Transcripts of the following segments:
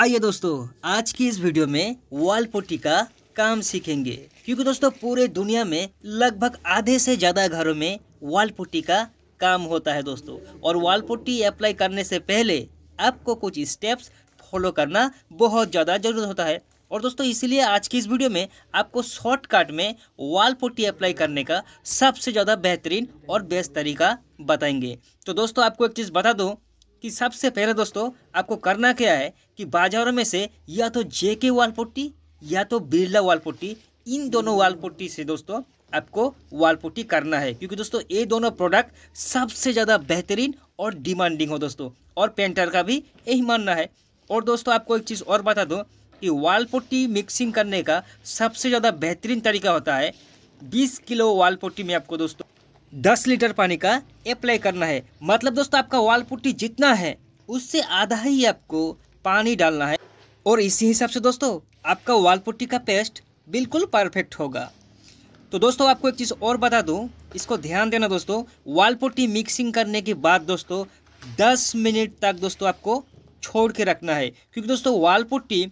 आइए दोस्तों आज की इस वीडियो में वॉल पुट्टी का काम सीखेंगे क्योंकि दोस्तों पूरे दुनिया में लगभग आधे से ज़्यादा घरों में वॉल पुट्टी का काम होता है दोस्तों और वॉल पुट्टी अप्लाई करने से पहले आपको कुछ स्टेप्स फॉलो करना बहुत ज़्यादा ज़रूरत होता है और दोस्तों इसलिए आज की इस वीडियो में आपको शॉर्टकट में वॉल पुट्टी अप्लाई करने का सबसे ज़्यादा बेहतरीन और बेस्ट तरीका बताएंगे तो दोस्तों आपको एक चीज़ बता दूँ कि सबसे पहले दोस्तों आपको करना क्या है कि बाजारों में से या तो जे के वाल पुट्टी या तो बिरला वाल पुट्टी इन दोनों वाल पुट्टी से दोस्तों आपको वाल पुट्टी करना है क्योंकि दोस्तों ये दोनों प्रोडक्ट सबसे ज़्यादा बेहतरीन और डिमांडिंग हो दोस्तों और पेंटर का भी यही मानना है और दोस्तों आपको एक चीज़ और बता दूँ कि वाल पुट्टी मिक्सिंग करने का सबसे ज़्यादा बेहतरीन तरीका होता है बीस किलो वाल पुट्टी में आपको दोस्तों 10 लीटर पानी का अप्लाई करना है मतलब दोस्तों आपका वाल पुट्टी जितना है उससे आधा ही आपको पानी डालना है और इसी हिसाब से दोस्तों आपका वाल पुट्टी का पेस्ट बिल्कुल परफेक्ट होगा तो दोस्तों आपको एक चीज़ और बता दूं इसको ध्यान देना दोस्तों वाल पुट्टी मिक्सिंग करने के बाद दोस्तों 10 मिनट तक दोस्तों आपको छोड़ के रखना है क्योंकि दोस्तों wall putty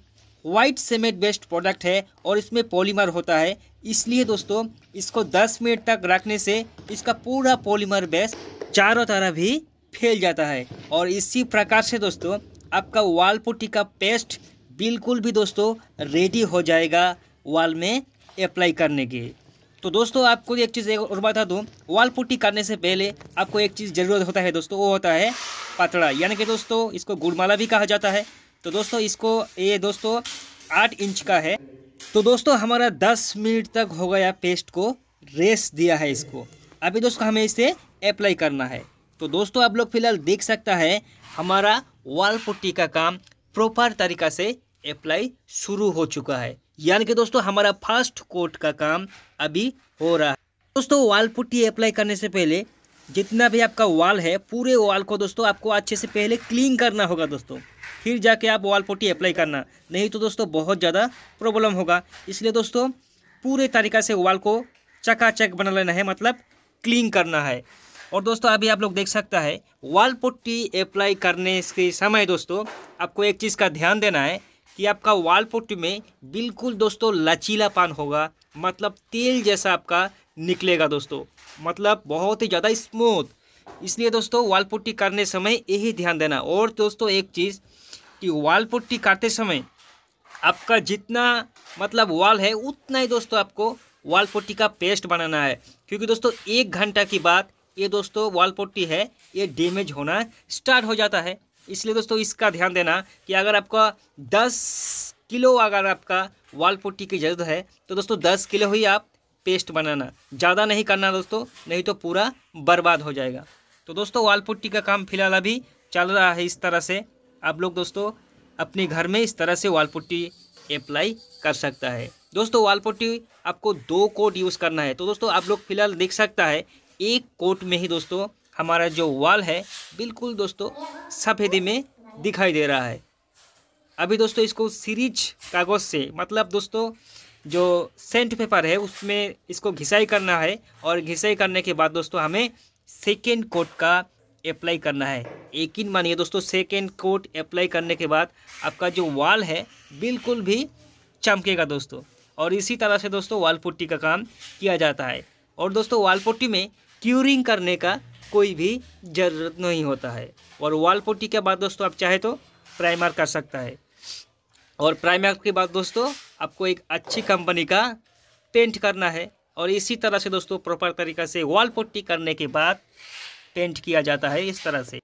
white cement based product है और इसमें पॉलीमर होता है इसलिए दोस्तों इसको 10 मिनट तक रखने से इसका पूरा पॉलीमर बेस चारों तरफ भी फैल जाता है और इसी प्रकार से दोस्तों आपका वाल पुट्टी का पेस्ट बिल्कुल भी दोस्तों रेडी हो जाएगा वाल में अप्लाई करने के तो दोस्तों आपको एक चीज़ एक और बता दूँ वाल पुट्टी करने से पहले आपको एक चीज़ ज़रूरत होता है दोस्तों वो होता है पतड़ा यानी कि दोस्तों इसको गुड़माला भी कहा जाता है तो दोस्तों इसको ये दोस्तों आठ इंच का है तो दोस्तों हमारा दस मिनट तक हो गया पेस्ट को रेस दिया है इसको अभी दोस्तों हमें इसे अप्लाई करना है तो दोस्तों आप लोग फिलहाल देख सकता है हमारा वाल पुट्टी का काम प्रॉपर तरीका से अप्लाई शुरू हो चुका है यानी कि दोस्तों हमारा फर्स्ट कोट का काम अभी हो रहा है दोस्तों वाल पुट्टी अप्लाई करने से पहले जितना भी आपका वाल है पूरे वाल को दोस्तों आपको अच्छे से पहले क्लीन करना होगा दोस्तों फिर जाके आप वॉल पोटी अप्लाई करना नहीं तो दोस्तों बहुत ज़्यादा प्रॉब्लम होगा इसलिए दोस्तों पूरे तरीका से वॉल को चकाचक बना लेना है मतलब क्लीन करना है और दोस्तों अभी आप लोग देख सकता है वॉल पुट्टी अप्लाई करने के समय दोस्तों आपको एक चीज़ का ध्यान देना है कि आपका वॉल पुट्टी में बिल्कुल दोस्तों लचीलापान होगा मतलब तेल जैसा आपका निकलेगा दोस्तों मतलब बहुत ही ज़्यादा स्मूथ इसलिए दोस्तों वॉल पुट्टी करने समय यही ध्यान देना और दोस्तों एक चीज़ कि वॉल पुट्टी काटते समय आपका जितना मतलब वॉल है उतना ही दोस्तों आपको वॉल पुट्टी का पेस्ट बनाना है क्योंकि दोस्तों एक घंटा की बात ये दोस्तों वॉल पुट्टी है ये डैमेज होना स्टार्ट हो जाता है इसलिए दोस्तों इसका ध्यान देना कि अगर आपका दस किलो अगर आपका वॉल पुट्टी की ज़रूरत है तो दोस्तों दस किलो ही आप पेस्ट बनाना ज़्यादा नहीं करना दोस्तों नहीं तो पूरा बर्बाद हो जाएगा तो दोस्तों वाल पुट्टी का काम फिलहाल अभी चल रहा है इस तरह से आप लोग दोस्तों अपने घर में इस तरह से वाल पुट्टी अप्लाई कर सकता है दोस्तों वाल पुट्टी आपको दो कोट यूज़ करना है तो दोस्तों आप लोग फिलहाल देख सकता है एक कोट में ही दोस्तों हमारा जो वाल है बिल्कुल दोस्तों सफ़ेदी में दिखाई दे रहा है अभी दोस्तों इसको सीरीज कागज़ से मतलब दोस्तों जो सेंट पेपर है उसमें इसको घिसाई करना है और घिसाई करने के बाद दोस्तों हमें सेकेंड कोट का अप्लाई करना है यकीन मानिए दोस्तों सेकेंड कोट अप्लाई करने के बाद आपका जो वॉल है बिल्कुल भी चमकेगा दोस्तों और इसी तरह से दोस्तों वाल पुट्टी का काम किया जाता है और दोस्तों वाल पुट्टी में क्यूरिंग करने का कोई भी ज़रूरत नहीं होता है और वाल पुट्टी के बाद दोस्तों आप चाहे तो प्राइमर कर सकता है और प्राइमर के बाद दोस्तों आपको एक अच्छी कंपनी का पेंट करना है और इसी तरह से दोस्तों प्रॉपर तरीक़ा से वॉल पुट्टी करने के बाद पेंट किया जाता है इस तरह से